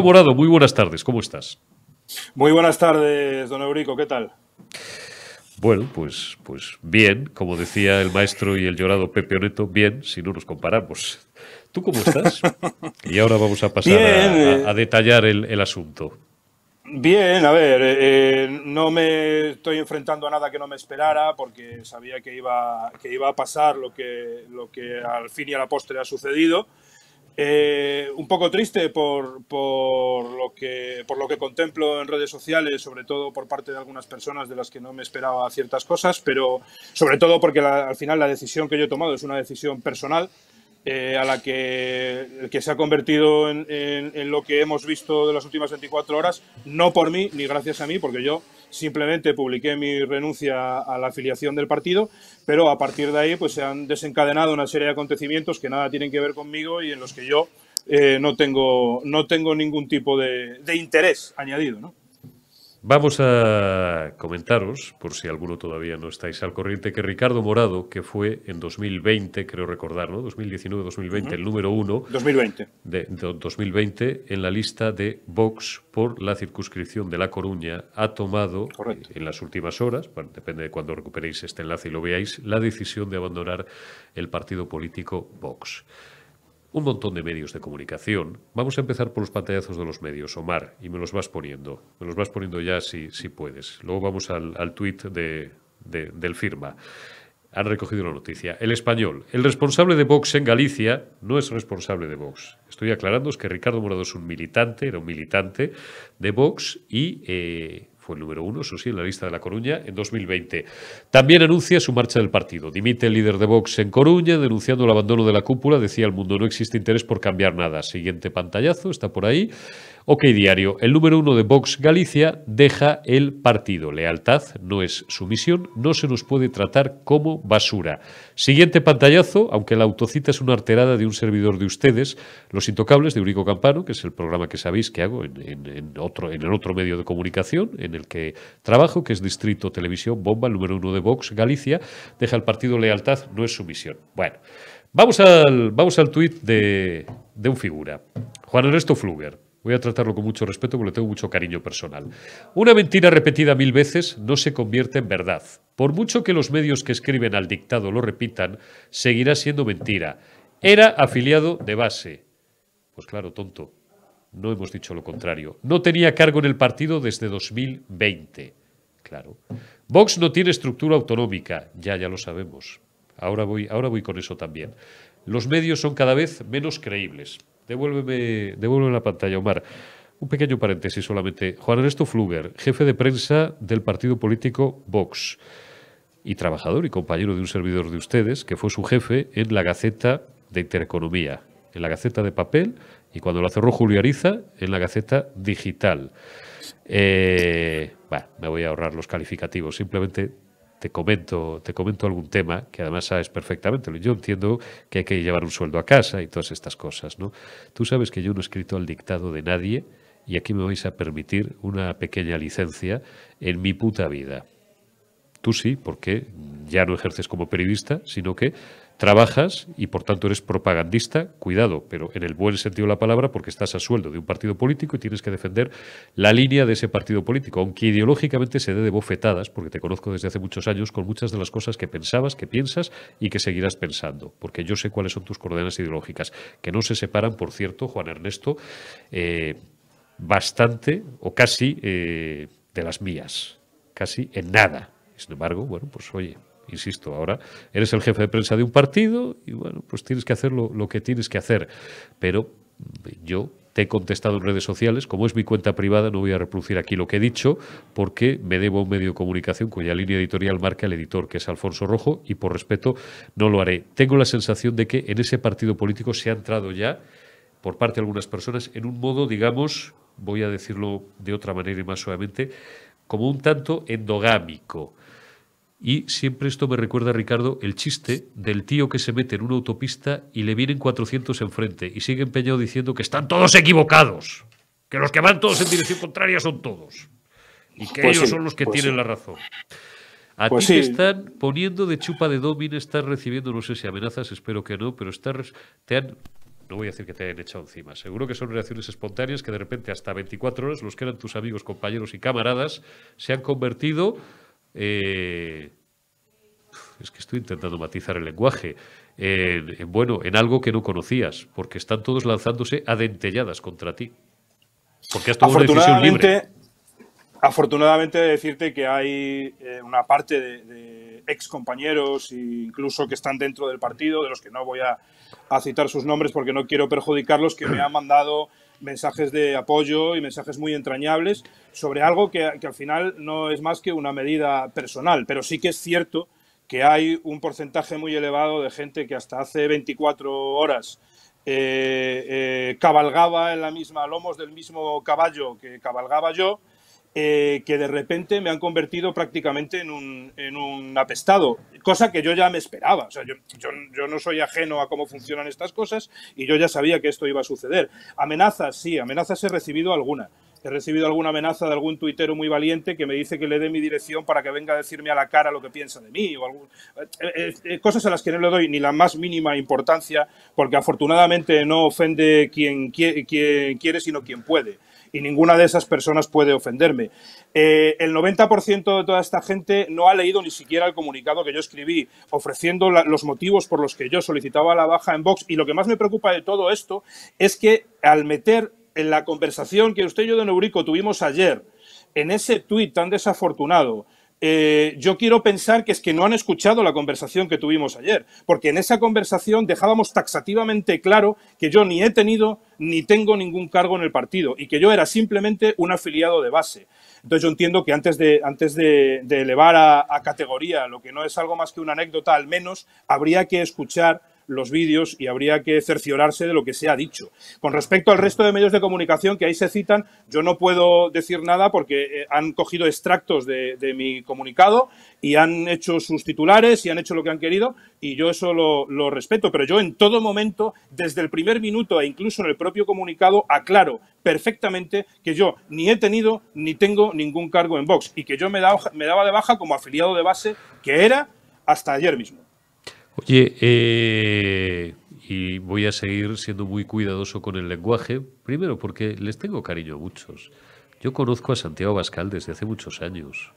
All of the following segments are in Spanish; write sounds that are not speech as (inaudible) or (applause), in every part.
Morado, muy buenas tardes, ¿cómo estás? Muy buenas tardes, don Eurico, ¿qué tal? Bueno, pues, pues bien, como decía el maestro y el llorado Pepe bien, si no nos comparamos. ¿Tú cómo estás? (laughs) y ahora vamos a pasar a, eh. detallar el, asunto. Bien, a ver, eh, eh, no me estoy enfrentando a nada que no me esperara porque sabía que iba, que iba a pasar lo que, lo que al fin y a la postre ha sucedido. Eh, un poco triste por, lo que, por lo que contemplo en redes sociales, sobre todo por parte de algunas personas de las que no me esperaba ciertas cosas, pero sobre todo porque al final la decisión que yo he tomado es una decisión personal eh, a la que, se ha convertido en lo que hemos visto de las últimas 24 horas, no por mí ni gracias a mí, porque yo simplemente publiqué mi renuncia a la afiliación del partido, pero a partir de ahí pues, se han desencadenado una serie de acontecimientos que nada tienen que ver conmigo y en los que yo eh, no, tengo, no tengo ningún tipo de, de interés añadido. ¿no? Vamos a comentaros, por si alguno todavía no estáis al corriente, que Ricardo Morado, que fue en 2020, creo recordar, ¿no? 2019-2020, el número uno. 2020. De, 2020, en la lista de Vox por la circunscripción de La Coruña, ha tomado eh, en las últimas horas, depende de cuándo recuperéis este enlace y lo veáis, la decisión de abandonar el partido político Vox un montón de medios de comunicación. Vamos a empezar por los pantallazos de los medios, Omar, y me los vas poniendo. Me los vas poniendo ya si, si puedes. Luego vamos al, tweet tuit de, del firma. Han recogido la noticia. El español. El responsable de Vox en Galicia no es responsable de Vox. Estoy aclarando es que Ricardo Morado es un militante, era un militante de Vox y eh, fue el número uno, eso sí, en la lista de La Coruña en 2020. También anuncia su marcha del partido. Dimite el líder de Vox en Coruña, denunciando el abandono de la cúpula, decía el mundo, no existe interés por cambiar nada. Siguiente pantallazo, está por ahí. Ok Diario, el número uno de Vox Galicia deja el partido. Lealtad no es sumisión, no se nos puede tratar como basura. Siguiente pantallazo, aunque la autocita es una arterada de un servidor de ustedes, Los Intocables de Urico Campano, que es el programa que sabéis que hago en, otro, el otro medio de comunicación en el que trabajo, que es Distrito Televisión Bomba, el número uno de Vox Galicia, deja el partido Lealtad no es sumisión. Bueno, vamos al, vamos al tuit de, de un figura, Juan Ernesto Fluger. Voy a tratarlo con mucho respeto porque le tengo mucho cariño personal. Una mentira repetida mil veces no se convierte en verdad. Por mucho que los medios que escriben al dictado lo repitan, seguirá siendo mentira. Era afiliado de base. Pues claro, tonto. No hemos dicho lo contrario. No tenía cargo en el partido desde 2020. Claro. Vox no tiene estructura autonómica. Ya, ya lo sabemos. Ahora voy, ahora voy con eso también. Los medios son cada vez menos creíbles. Devuélveme, la pantalla, Omar. Un pequeño paréntesis solamente. Juan Ernesto Fluger, jefe de prensa del partido político Vox y trabajador y compañero de un servidor de ustedes, que fue su jefe en la Gaceta de Intereconomía, en la Gaceta de Papel y cuando la cerró Julio Ariza, en la Gaceta Digital. Eh, me voy a ahorrar los calificativos, simplemente te comento, te comento algún tema que además sabes perfectamente. Yo entiendo que hay que llevar un sueldo a casa y todas estas cosas, ¿no? Tú sabes que yo no he escrito al dictado de nadie y aquí me vais a permitir una pequeña licencia en mi puta vida. Tú sí, porque ya no ejerces como periodista, sino que trabajas y por tanto eres propagandista, cuidado, pero en el buen sentido de la palabra, porque estás a sueldo de un partido político y tienes que defender la línea de ese partido político, aunque ideológicamente se dé de bofetadas, porque te conozco desde hace muchos años con muchas de las cosas que pensabas, que piensas y que seguirás pensando, porque yo sé cuáles son tus coordenadas ideológicas, que no se separan, por cierto, Juan Ernesto, eh, bastante o casi eh, de las mías, casi en nada. Sin embargo, bueno, pues oye, insisto, ahora eres el jefe de prensa de un partido y bueno, pues tienes que hacer lo, que tienes que hacer. Pero yo te he contestado en redes sociales, como es mi cuenta privada, no voy a reproducir aquí lo que he dicho, porque me debo a un medio de comunicación cuya línea editorial marca el editor, que es Alfonso Rojo, y por respeto no lo haré. Tengo la sensación de que en ese partido político se ha entrado ya, por parte de algunas personas, en un modo, digamos, voy a decirlo de otra manera y más suavemente, como un tanto endogámico. Y siempre esto me recuerda, Ricardo, el chiste del tío que se mete en una autopista y le vienen 400 enfrente y sigue empeñado diciendo que están todos equivocados, que los que van todos en dirección contraria son todos y que pues ellos son los que pues tienen la razón. A pues ti te están poniendo de chupa de domin, estás recibiendo, no sé si amenazas, espero que no, pero estás, te han, no voy a decir que te hayan echado encima, seguro que son reacciones espontáneas que de repente hasta 24 horas los que eran tus amigos, compañeros y camaradas se han convertido eh, es que estoy intentando matizar el lenguaje. Eh, eh, bueno, en algo que no conocías, porque están todos lanzándose adentelladas contra ti. Porque has tomado una decisión libre. Afortunadamente, decirte que hay una parte de, ex compañeros, incluso que están dentro del partido, de los que no voy a citar sus nombres porque no quiero perjudicarlos, que me han mandado mensajes de apoyo y mensajes muy entrañables sobre algo que, al final no es más que una medida personal, pero sí que es cierto que hay un porcentaje muy elevado de gente que hasta hace 24 horas eh, eh, cabalgaba en la misma lomos del mismo caballo que cabalgaba yo eh, que de repente me han convertido prácticamente en un, apestado, cosa que yo ya me esperaba. O sea, yo, yo, yo, no soy ajeno a cómo funcionan estas cosas y yo ya sabía que esto iba a suceder. Amenazas, sí, amenazas he recibido alguna. He recibido alguna amenaza de algún tuitero muy valiente que me dice que le dé mi dirección para que venga a decirme a la cara lo que piensa de mí. O eh, eh, eh, cosas a las que no le doy ni la más mínima importancia, porque afortunadamente no ofende quien, quiere, sino quien puede. Y ninguna de esas personas puede ofenderme. el 90% de toda esta gente no ha leído ni siquiera el comunicado que yo escribí, ofreciendo los motivos por los que yo solicitaba la baja en Vox. Y lo que más me preocupa de todo esto es que al meter en la conversación que usted y yo, de Neurico tuvimos ayer, en ese tuit tan desafortunado, eh, yo quiero pensar que es que no han escuchado la conversación que tuvimos ayer, porque en esa conversación dejábamos taxativamente claro que yo ni he tenido ni tengo ningún cargo en el partido y que yo era simplemente un afiliado de base. Entonces yo entiendo que antes de, antes de, elevar a categoría lo que no es algo más que una anécdota, al menos habría que escuchar los vídeos y habría que cerciorarse de lo que se ha dicho. Con respecto al resto de medios de comunicación que ahí se citan, yo no puedo decir nada porque eh, han cogido extractos de, mi comunicado y han hecho sus titulares y han hecho lo que han querido y yo eso lo, respeto, pero yo en todo momento, desde el primer minuto e incluso en el propio comunicado, aclaro perfectamente que yo ni he tenido ni tengo ningún cargo en Vox y que yo me, me daba de baja como afiliado de base que era hasta ayer mismo. Oye, eh, y voy a seguir siendo muy cuidadoso con el lenguaje, primero porque les tengo cariño a muchos. Yo conozco a Santiago Bascal desde hace muchos años.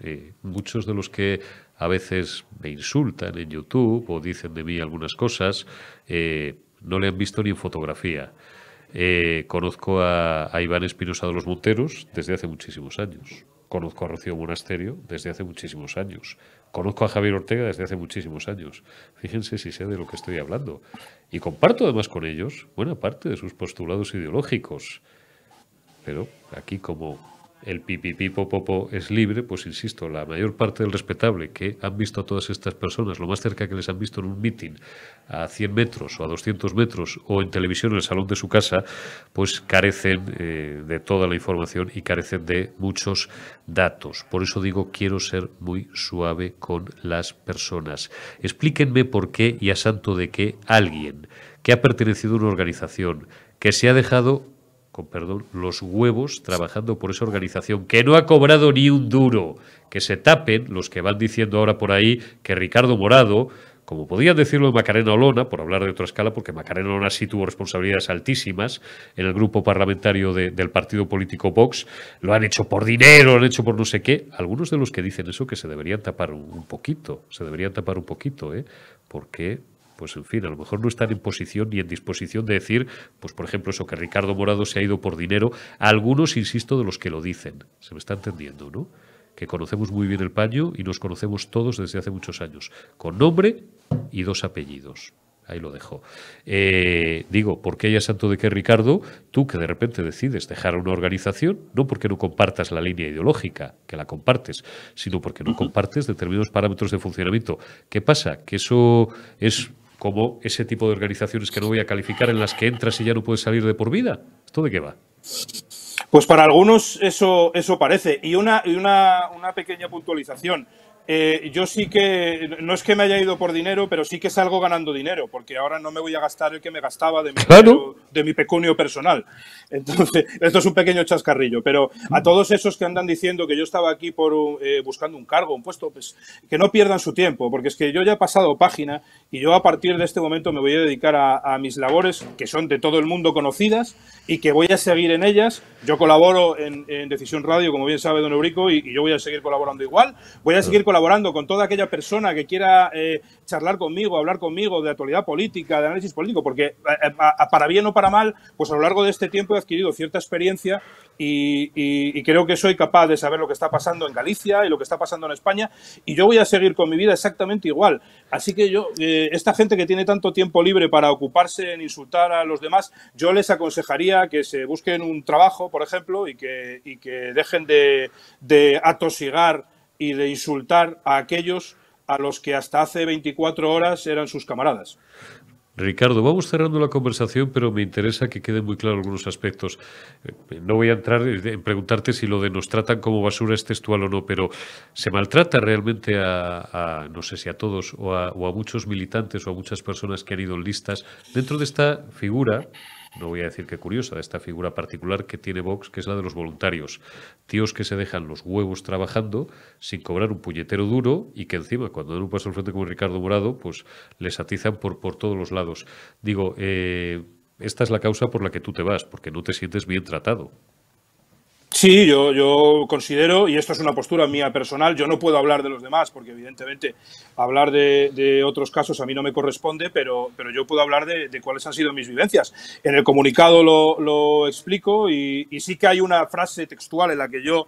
Eh, muchos de los que a veces me insultan en YouTube o dicen de mí algunas cosas, eh, no le han visto ni en fotografía. Eh, conozco a, a, Iván Espinosa de los Monteros desde hace muchísimos años. Conozco a Rocío Monasterio desde hace muchísimos años. Conozco a Javier Ortega desde hace muchísimos años. Fíjense si sé de lo que estoy hablando. Y comparto además con ellos buena parte de sus postulados ideológicos. Pero aquí como el pipipipopopo es libre, pues insisto, la mayor parte del respetable que han visto a todas estas personas, lo más cerca que les han visto en un mitin, a 100 metros o a 200 metros, o en televisión en el salón de su casa, pues carecen eh, de toda la información y carecen de muchos datos. Por eso digo, quiero ser muy suave con las personas. Explíquenme por qué y a santo de qué alguien que ha pertenecido a una organización, que se ha dejado con perdón, los huevos trabajando por esa organización que no ha cobrado ni un duro. Que se tapen los que van diciendo ahora por ahí que Ricardo Morado, como podían decirlo Macarena Olona, por hablar de otra escala, porque Macarena Olona sí tuvo responsabilidades altísimas en el grupo parlamentario del partido político Vox, lo han hecho por dinero, lo han hecho por no sé qué. Algunos de los que dicen eso que se deberían tapar un, poquito, se deberían tapar un poquito, ¿eh? porque pues en fin, a lo mejor no están en posición ni en disposición de decir, pues por ejemplo, eso que Ricardo Morado se ha ido por dinero, algunos, insisto, de los que lo dicen. Se me está entendiendo, ¿no? Que conocemos muy bien el paño y nos conocemos todos desde hace muchos años, con nombre y dos apellidos. Ahí lo dejo. Eh, digo, qué ya santo de que Ricardo, tú que de repente decides dejar una organización, no porque no compartas la línea ideológica, que la compartes, sino porque no compartes determinados parámetros de funcionamiento. ¿Qué pasa? Que eso es como ese tipo de organizaciones que no voy a calificar en las que entras y ya no puedes salir de por vida. ¿Esto de qué va? Pues para algunos eso, eso parece. Y una, y una, una pequeña puntualización. Eh, yo sí que, no es que me haya ido por dinero, pero sí que salgo ganando dinero, porque ahora no me voy a gastar el que me gastaba de mi, de mi pecunio personal. Entonces, (laughs) esto es un pequeño chascarrillo, pero a todos esos que andan diciendo que yo estaba aquí por, eh, buscando un cargo, un puesto, pues que no pierdan su tiempo, porque es que yo ya he pasado página y yo a partir de este momento me voy a dedicar a, mis labores, que son de todo el mundo conocidas y que voy a seguir en ellas. Yo colaboro en, Decisión Radio, como bien sabe don Eurico, y, y, yo voy a seguir colaborando igual. Voy a seguir con colaborando con toda aquella persona que quiera eh, charlar conmigo, hablar conmigo de actualidad política, de análisis político, porque eh, eh, para bien o para mal, pues a lo largo de este tiempo he adquirido cierta experiencia y, creo que soy capaz de saber lo que está pasando en Galicia y lo que está pasando en España y yo voy a seguir con mi vida exactamente igual. Así que yo, esta gente que tiene tanto tiempo libre para ocuparse en insultar a los demás, yo les aconsejaría que se busquen un trabajo, por ejemplo, y que, dejen de atosigar y de insultar a aquellos a los que hasta hace 24 horas eran sus camaradas. Ricardo, vamos cerrando la conversación, pero me interesa que queden muy claros algunos aspectos. Eh, no voy a entrar en preguntarte si lo de nos tratan como basura es textual o no, pero ¿se maltrata realmente a, no sé si a todos, o a, o a muchos militantes o a muchas personas que han ido en listas dentro de esta figura no voy a decir que curiosa, esta figura particular que tiene Vox, que es la de los voluntarios. Tíos que se dejan los huevos trabajando sin cobrar un puñetero duro y que encima, cuando dan un paso al frente como Ricardo Morado, pues les atizan por, por todos los lados. Digo, eh, esta es la causa por la que tú te vas, porque no te sientes bien tratado. Sí, yo, yo considero, y esto es una postura mía personal, yo no puedo hablar de los demás, porque evidentemente hablar de, otros casos a mí no me corresponde, pero, yo puedo hablar de, cuáles han sido mis vivencias. En el comunicado lo, lo explico y, sí que hay una frase textual en la que yo,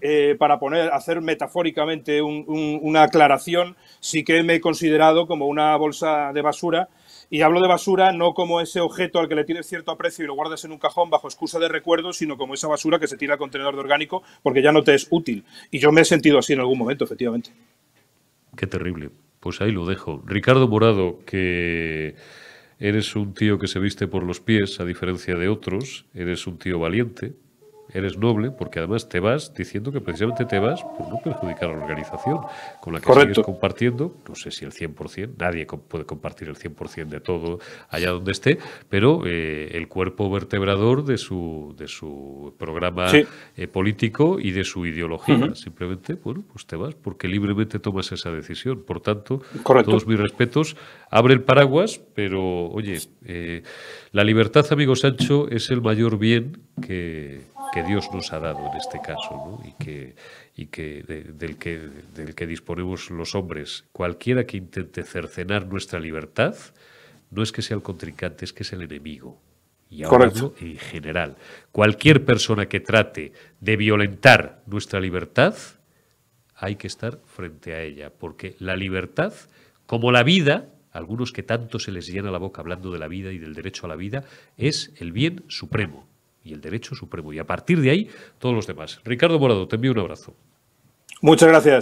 eh, para poner, hacer metafóricamente una aclaración, sí que me he considerado como una bolsa de basura y hablo de basura no como ese objeto al que le tienes cierto aprecio y lo guardas en un cajón bajo excusa de recuerdo, sino como esa basura que se tira al contenedor de orgánico porque ya no te es útil. Y yo me he sentido así en algún momento, efectivamente. Qué terrible. Pues ahí lo dejo. Ricardo Morado, que eres un tío que se viste por los pies a diferencia de otros, eres un tío valiente, eres noble porque además te vas diciendo que precisamente te vas por no perjudicar a la organización con la que sigues compartiendo, no sé si el 100%, nadie puede compartir el 100% de todo allá donde esté, pero eh, el cuerpo vertebrador de su, de su programa eh, político y de su ideología. Simplemente, bueno, pues te vas porque libremente tomas esa decisión. Por tanto, todos mis respetos, abre el paraguas, pero oye, eh, la libertad, amigo Sancho, es el mayor bien que, que Dios nos ha dado en este caso ¿no? y que, y que, del que del que disponemos los hombres. Cualquiera que intente cercenar nuestra libertad no es que sea el contrincante, es que es el enemigo. Y ahora en general. Cualquier persona que trate de violentar nuestra libertad, hay que estar frente a ella, porque la libertad, como la vida, algunos que tanto se les llena la boca hablando de la vida y del derecho a la vida, es el bien supremo y el derecho supremo. Y a partir de ahí, todos los demás. Ricardo Morado, te envío un abrazo. Muchas gracias.